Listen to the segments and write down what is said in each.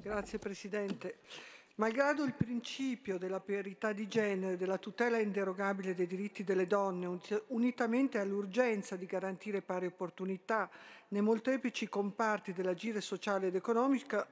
Grazie Presidente. Malgrado il principio della priorità di genere, e della tutela inderogabile dei diritti delle donne, unitamente all'urgenza di garantire pari opportunità nei molteplici comparti dell'agire sociale ed economico,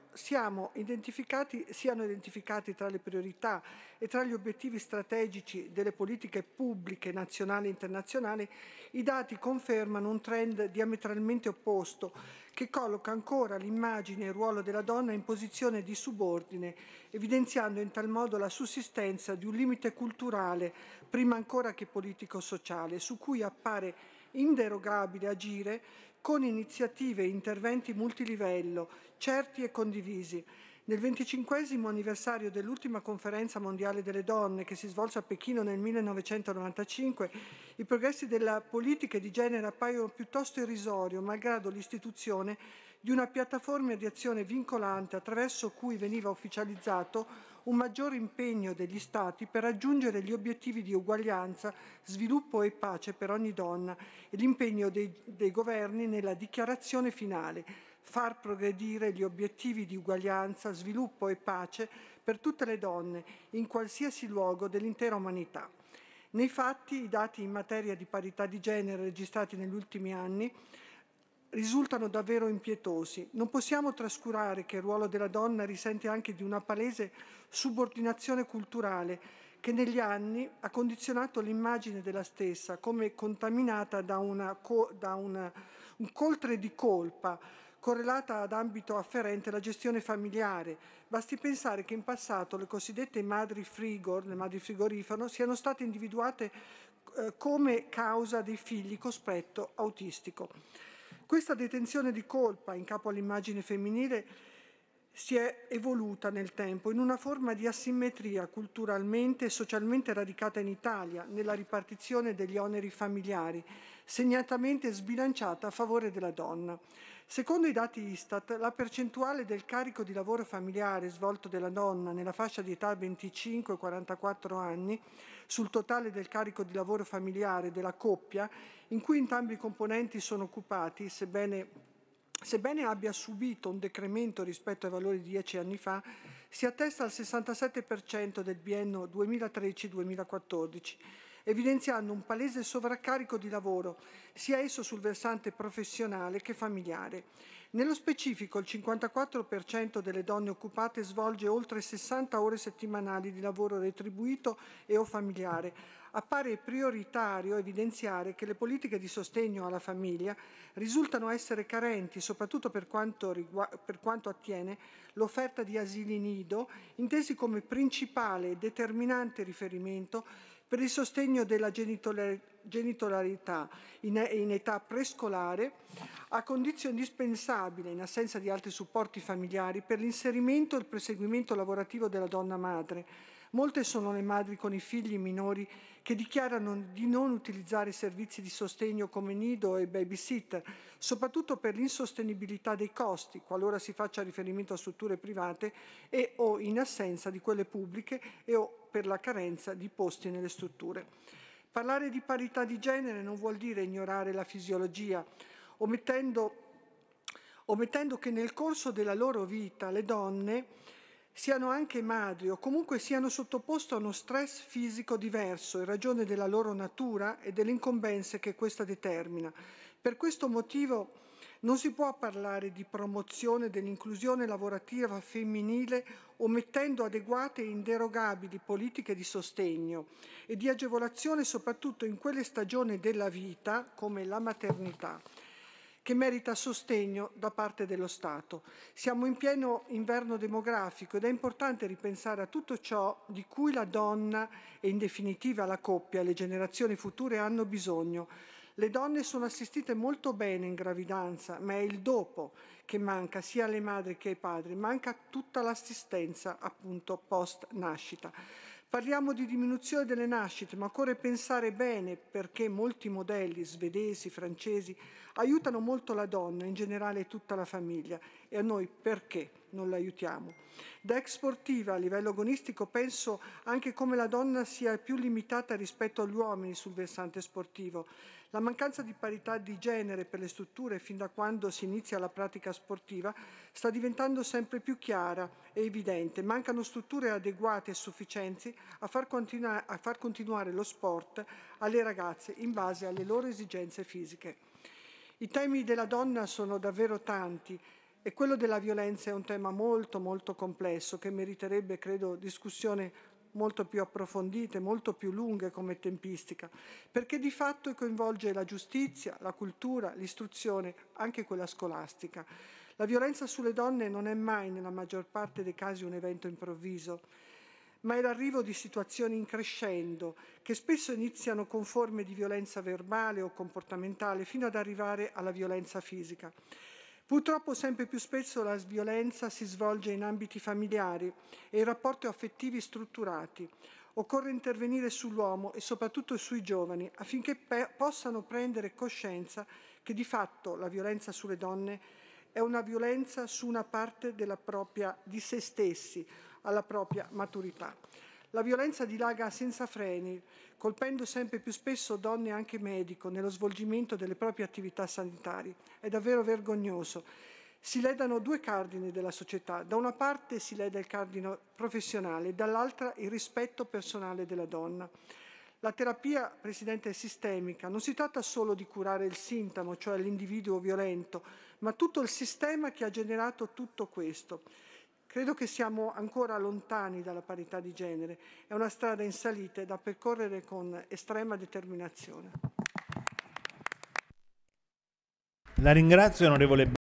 identificati, siano identificati tra le priorità e tra gli obiettivi strategici delle politiche pubbliche nazionali e internazionali, i dati confermano un trend diametralmente opposto che colloca ancora l'immagine e il ruolo della donna in posizione di subordine, evidenziando in tal modo la sussistenza di un limite culturale, prima ancora che politico-sociale, su cui appare inderogabile agire con iniziative e interventi multilivello, certi e condivisi, nel venticinquesimo anniversario dell'ultima conferenza mondiale delle donne che si svolse a Pechino nel 1995, i progressi della politica di genere appaiono piuttosto irrisori, malgrado l'istituzione di una piattaforma di azione vincolante attraverso cui veniva ufficializzato un maggiore impegno degli Stati per raggiungere gli obiettivi di uguaglianza, sviluppo e pace per ogni donna e l'impegno dei, dei governi nella dichiarazione finale far progredire gli obiettivi di uguaglianza, sviluppo e pace per tutte le donne, in qualsiasi luogo dell'intera umanità. Nei fatti, i dati in materia di parità di genere registrati negli ultimi anni risultano davvero impietosi. Non possiamo trascurare che il ruolo della donna risente anche di una palese subordinazione culturale che negli anni ha condizionato l'immagine della stessa come contaminata da, una, da una, un coltre di colpa, correlata ad ambito afferente la gestione familiare. Basti pensare che in passato le cosiddette madri frigor, le madri frigorifano, siano state individuate eh, come causa dei figli con spettro autistico. Questa detenzione di colpa in capo all'immagine femminile si è evoluta nel tempo in una forma di asimmetria culturalmente e socialmente radicata in Italia nella ripartizione degli oneri familiari, segnatamente sbilanciata a favore della donna. Secondo i dati Istat, la percentuale del carico di lavoro familiare svolto dalla donna nella fascia di età 25-44 anni sul totale del carico di lavoro familiare della coppia, in cui entrambi i componenti sono occupati, sebbene, sebbene abbia subito un decremento rispetto ai valori di dieci anni fa, si attesta al 67% del biennio 2013-2014 evidenziando un palese sovraccarico di lavoro, sia esso sul versante professionale che familiare. Nello specifico, il 54% delle donne occupate svolge oltre 60 ore settimanali di lavoro retribuito e o familiare. Appare prioritario evidenziare che le politiche di sostegno alla famiglia risultano essere carenti, soprattutto per quanto, per quanto attiene l'offerta di asili nido, intesi come principale e determinante riferimento per il sostegno della genitolarità in, età prescolare, a condizione indispensabile in assenza di altri supporti familiari per l'inserimento e il proseguimento lavorativo della donna madre, Molte sono le madri con i figli minori che dichiarano di non utilizzare i servizi di sostegno come nido e babysitter, soprattutto per l'insostenibilità dei costi, qualora si faccia riferimento a strutture private e o in assenza di quelle pubbliche e o per la carenza di posti nelle strutture. Parlare di parità di genere non vuol dire ignorare la fisiologia, omettendo, omettendo che nel corso della loro vita le donne siano anche madri o comunque siano sottoposte a uno stress fisico diverso in ragione della loro natura e delle incombenze che questa determina. Per questo motivo non si può parlare di promozione dell'inclusione lavorativa femminile omettendo adeguate e inderogabili politiche di sostegno e di agevolazione soprattutto in quelle stagioni della vita come la maternità che merita sostegno da parte dello Stato. Siamo in pieno inverno demografico ed è importante ripensare a tutto ciò di cui la donna e in definitiva la coppia, le generazioni future hanno bisogno. Le donne sono assistite molto bene in gravidanza, ma è il dopo che manca sia alle madri che ai padri, manca tutta l'assistenza appunto post nascita. Parliamo di diminuzione delle nascite, ma occorre pensare bene perché molti modelli svedesi, francesi, aiutano molto la donna, in generale tutta la famiglia, e a noi perché non l'aiutiamo. Da ex sportiva a livello agonistico penso anche come la donna sia più limitata rispetto agli uomini sul versante sportivo. La mancanza di parità di genere per le strutture fin da quando si inizia la pratica sportiva sta diventando sempre più chiara e evidente. Mancano strutture adeguate e sufficienti a far, continua a far continuare lo sport alle ragazze in base alle loro esigenze fisiche. I temi della donna sono davvero tanti e quello della violenza è un tema molto molto complesso che meriterebbe, credo, discussioni molto più approfondite, molto più lunghe come tempistica, perché di fatto coinvolge la giustizia, la cultura, l'istruzione, anche quella scolastica. La violenza sulle donne non è mai, nella maggior parte dei casi, un evento improvviso, ma è l'arrivo di situazioni in crescendo, che spesso iniziano con forme di violenza verbale o comportamentale, fino ad arrivare alla violenza fisica. Purtroppo sempre più spesso la violenza si svolge in ambiti familiari e in rapporti affettivi strutturati. Occorre intervenire sull'uomo e soprattutto sui giovani affinché pe- possano prendere coscienza che di fatto la violenza sulle donne è una violenza su una parte della propria, di se stessi, alla propria maturità. La violenza dilaga senza freni, colpendo sempre più spesso donne anche medico nello svolgimento delle proprie attività sanitarie. È davvero vergognoso. Si ledano due cardini della società. Da una parte si leda il cardine professionale, dall'altra il rispetto personale della donna. La terapia, Presidente, è sistemica. Non si tratta solo di curare il sintomo, cioè l'individuo violento, ma tutto il sistema che ha generato tutto questo. Credo che siamo ancora lontani dalla parità di genere. È una strada in salita da percorrere con estrema determinazione. La ringrazio, onorevole.